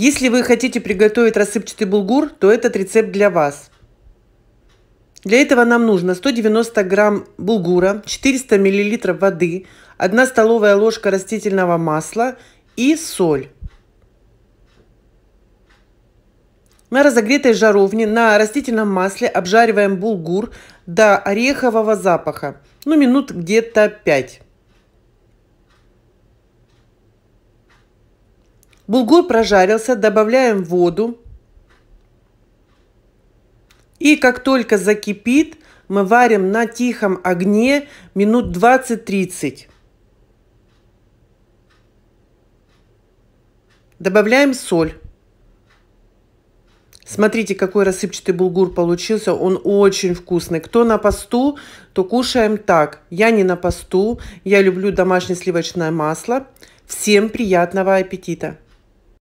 Если вы хотите приготовить рассыпчатый булгур, то этот рецепт для вас. Для этого нам нужно 190 грамм булгура, 400 миллилитров воды, 1 столовая ложка растительного масла и соль. На разогретой жаровне на растительном масле обжариваем булгур до орехового запаха, ну минут где-то 5. Булгур прожарился, добавляем воду. И как только закипит, мы варим на тихом огне минут 20-30. Добавляем соль. Смотрите, какой рассыпчатый булгур получился. Он очень вкусный. Кто на посту, то кушаем так. Я не на посту. Я люблю домашнее сливочное масло. Всем приятного аппетита!